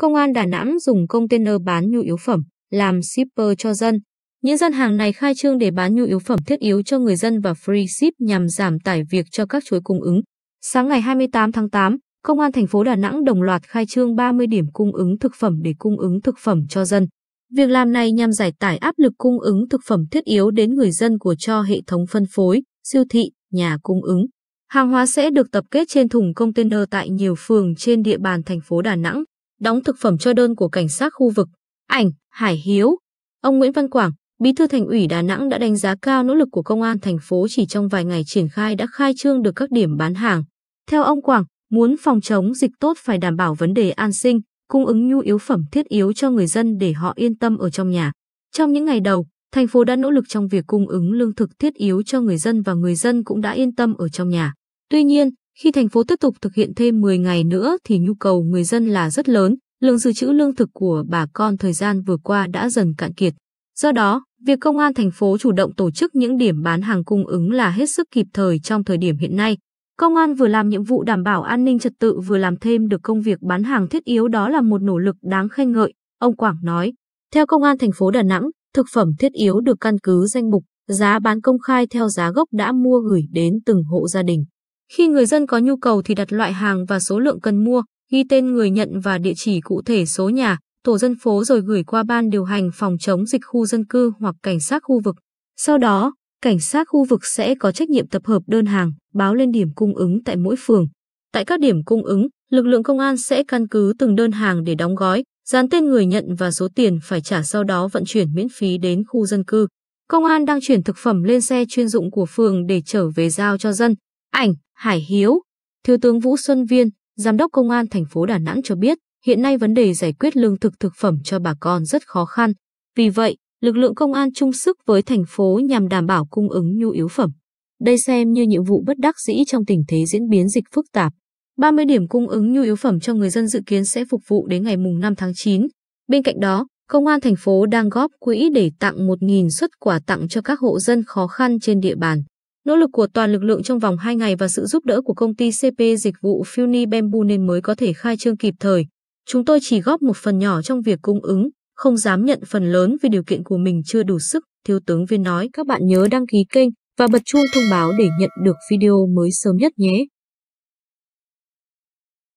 Công an Đà Nẵng dùng container bán nhu yếu phẩm, làm shipper cho dân. Những gian hàng này khai trương để bán nhu yếu phẩm thiết yếu cho người dân và free ship nhằm giảm tải việc cho các chuỗi cung ứng. Sáng ngày 28 tháng 8, Công an thành phố Đà Nẵng đồng loạt khai trương 30 điểm cung ứng thực phẩm để cung ứng thực phẩm cho dân. Việc làm này nhằm giải tải áp lực cung ứng thực phẩm thiết yếu đến người dân của cho hệ thống phân phối, siêu thị, nhà cung ứng. Hàng hóa sẽ được tập kết trên thùng container tại nhiều phường trên địa bàn thành phố Đà Nẵng đóng thực phẩm cho đơn của cảnh sát khu vực. Ảnh, Hải Hiếu. Ông Nguyễn Văn Quảng, Bí thư Thành ủy Đà Nẵng đã đánh giá cao nỗ lực của công an thành phố chỉ trong vài ngày triển khai đã khai trương được các điểm bán hàng. Theo ông Quảng, muốn phòng chống dịch tốt phải đảm bảo vấn đề an sinh, cung ứng nhu yếu phẩm thiết yếu cho người dân để họ yên tâm ở trong nhà. Trong những ngày đầu, thành phố đã nỗ lực trong việc cung ứng lương thực thiết yếu cho người dân và người dân cũng đã yên tâm ở trong nhà. Tuy nhiên, khi thành phố tiếp tục thực hiện thêm 10 ngày nữa thì nhu cầu người dân là rất lớn, lượng dự trữ lương thực của bà con thời gian vừa qua đã dần cạn kiệt. Do đó, việc công an thành phố chủ động tổ chức những điểm bán hàng cung ứng là hết sức kịp thời trong thời điểm hiện nay. Công an vừa làm nhiệm vụ đảm bảo an ninh trật tự vừa làm thêm được công việc bán hàng thiết yếu đó là một nỗ lực đáng khen ngợi, ông Quảng nói. Theo công an thành phố Đà Nẵng, thực phẩm thiết yếu được căn cứ danh mục, giá bán công khai theo giá gốc đã mua gửi đến từng hộ gia đình. Khi người dân có nhu cầu thì đặt loại hàng và số lượng cần mua, ghi tên người nhận và địa chỉ cụ thể số nhà, tổ dân phố rồi gửi qua ban điều hành phòng chống dịch khu dân cư hoặc cảnh sát khu vực. Sau đó, cảnh sát khu vực sẽ có trách nhiệm tập hợp đơn hàng, báo lên điểm cung ứng tại mỗi phường. Tại các điểm cung ứng, lực lượng công an sẽ căn cứ từng đơn hàng để đóng gói, dán tên người nhận và số tiền phải trả sau đó vận chuyển miễn phí đến khu dân cư. Công an đang chuyển thực phẩm lên xe chuyên dụng của phường để trở về giao cho dân. Ảnh Hải Hiếu, Thiếu tướng Vũ Xuân Viên, Giám đốc Công an thành phố Đà Nẵng cho biết, hiện nay vấn đề giải quyết lương thực thực phẩm cho bà con rất khó khăn. Vì vậy, lực lượng công an chung sức với thành phố nhằm đảm bảo cung ứng nhu yếu phẩm. Đây xem như nhiệm vụ bất đắc dĩ trong tình thế diễn biến dịch phức tạp. 30 điểm cung ứng nhu yếu phẩm cho người dân dự kiến sẽ phục vụ đến ngày mùng 5 tháng 9. Bên cạnh đó, Công an thành phố đang góp quỹ để tặng 1.000 xuất quà tặng cho các hộ dân khó khăn trên địa bàn. Nỗ lực của toàn lực lượng trong vòng 2 ngày và sự giúp đỡ của công ty CP dịch vụ Funi Bamboo nên mới có thể khai trương kịp thời. Chúng tôi chỉ góp một phần nhỏ trong việc cung ứng, không dám nhận phần lớn vì điều kiện của mình chưa đủ sức, Thiếu tướng Viên nói. Các bạn nhớ đăng ký kênh và bật chuông thông báo để nhận được video mới sớm nhất nhé.